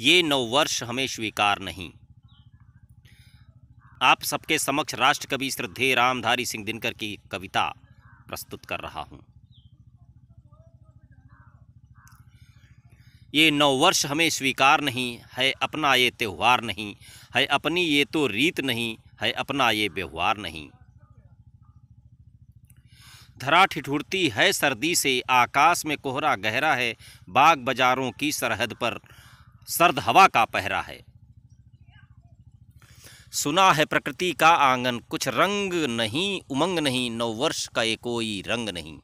ये नववर्ष हमें स्वीकार नहीं आप सबके समक्ष राष्ट्रकवि श्रद्धे रामधारी सिंह दिनकर की कविता प्रस्तुत कर रहा हूं ये नववर्ष हमें स्वीकार नहीं है अपना ये त्यौहार नहीं है अपनी ये तो रीत नहीं है अपना ये व्यवहार नहीं धरा ठिठुरती है सर्दी से आकाश में कोहरा गहरा है बाग बाजारों की सरहद पर सर्द हवा का पहरा है सुना है प्रकृति का आंगन कुछ रंग नहीं उमंग नहीं नववर्ष का ये कोई रंग नहीं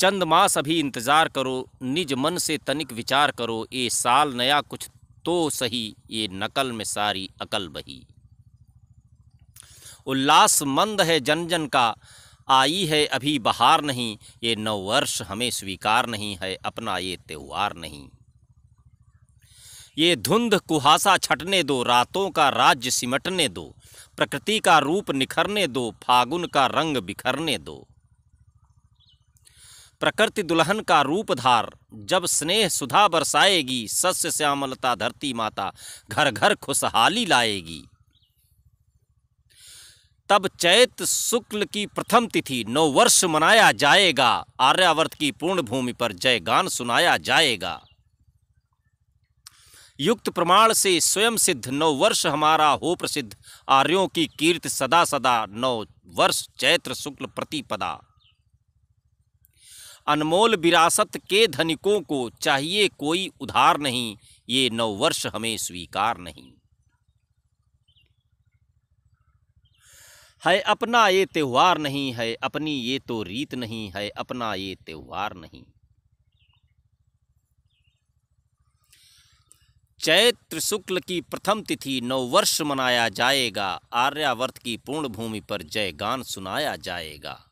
चंद मास अभी इंतज़ार करो निज मन से तनिक विचार करो ये साल नया कुछ तो सही ये नकल में सारी अकल बही उल्लास मंद है जन जन का आई है अभी बहार नहीं ये नववर्ष हमें स्वीकार नहीं है अपना ये त्यौहार नहीं ये धुंध कुहासा छटने दो रातों का राज्य सिमटने दो प्रकृति का रूप निखरने दो फागुन का रंग बिखरने दो प्रकृति दुल्हन का रूप धार जब स्नेह सुधा बरसाएगी सस्य श्यामलता धरती माता घर घर खुशहाली लाएगी तब चैत शुक्ल की प्रथम तिथि नववर्ष मनाया जाएगा आर्यावर्त की पूर्ण भूमि पर जय गान सुनाया जाएगा युक्त प्रमाण से स्वयं सिद्ध नववर्ष हमारा हो प्रसिद्ध आर्यों की कीर्ति सदा सदा नव वर्ष चैत्र शुक्ल प्रतिपदा अनमोल विरासत के धनिकों को चाहिए कोई उधार नहीं ये नववर्ष हमें स्वीकार नहीं है अपना ये त्यौहार नहीं है अपनी ये तो रीत नहीं है अपना ये त्यौहार नहीं चैत्र शुक्ल की प्रथम तिथि नववर्ष मनाया जाएगा आर्यावर्त की पूर्ण भूमि पर जयगान सुनाया जाएगा